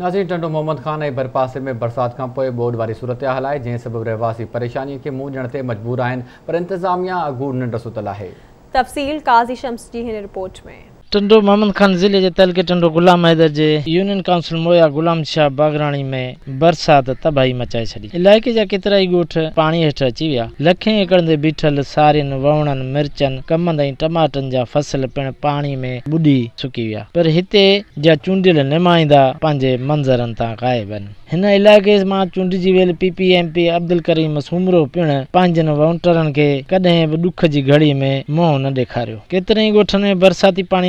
नाजरीन टंडो मोहम्मद खान ए बरपासे में बरसात का पोइ ॿोॾ वारी सूरत हाल है जैसे सबबु रहवासी परेशानी के मुंह जनते मजबूर आहिनि पर इंतजामिया अगूर निंड सुतल है तफ़सील काज़ी शम्स की रिपोर्ट में टंडो टंडो गुलाम जेकी पर हिते जा चूंडियल निमाईंदा पंहिंजे मंज़रनि तांब आहिनि हिन इलाके मां चूंडजी वेल P P M P Abdul Karim Soomro पिणु पंहिंजनि खे कॾहिं बि दुख जी घड़ी में मोह न ॾेखारियो गोठन में बरसाती पानी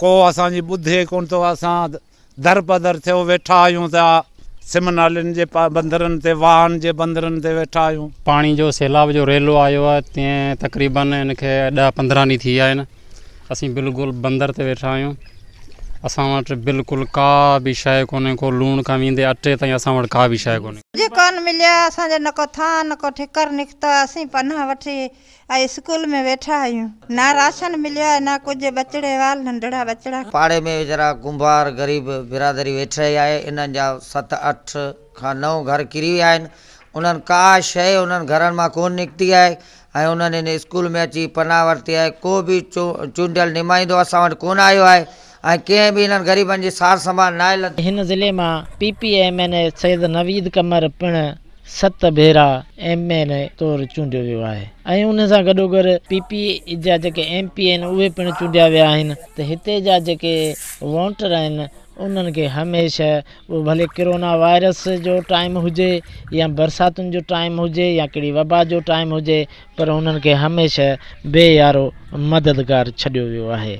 को असांजी ॿुधे कोन थो असां दर पदर थियो वेठा आहियूं त सिम नालियुनि जे बंदरनि ते वाहन जे बंदरनि ते वेठा आहियूं पाणी जो सैलाब जो रेलो आयो आहे तीअं तक़रीबन हिनखे ॾह पंद्रहं ॾींहं थी विया आहिनि असीं बिल्कुलु बंदर ते वेठा आहियूं असां वटि का भी शइ कोन्हे को लूणु का वींदे अटे ताईं असां वटि का बि शइ कोन्हे कान कोन असा असांजे न को थान न को ठिकर निकितो असीं पनाह वठी ऐं स्कूल में वेठा आहियूं ना राशन मिलियो ना कुछ बचड़े वाल नंढड़ा बचड़ा पाड़े में वीचारा कुंभार ग़रीब बिरादरी वेठे आए इन्हनि जा सत अठ खां नौ घर किरी विया आहिनि उन्हनि का शइ उन्हनि घरनि मां कोन निकती आहे ऐं उन्हनि हिन स्कूल में अची पनाह वरती आहे को भी चू चूंडियल निमाईंदो असा वटि कोन आयो आहे ऐं कंहिं बि हिननि ग़रीबनि जी सार संभाल न आहे हिन ज़िले मां P P M N A Syed Naveed Qamar पिणु सत भेरा एम एन ए तौरु चूंडियो वियो आहे ऐं उन सां गॾोगॾु जा जेके एम पी आहिनि उहे पिणु चूंडिया विया आहिनि त हिते जा जेके आहिनि उन्हनि खे हमेशह उहो भले वायरस जो टाइम हुजे या बरसातुनि जो टाइम हुजे या कहिड़ी वबा जो टाइम हुजे पर उन्हनि खे हमेशह बेयारो मददगारु छॾियो वियो आहे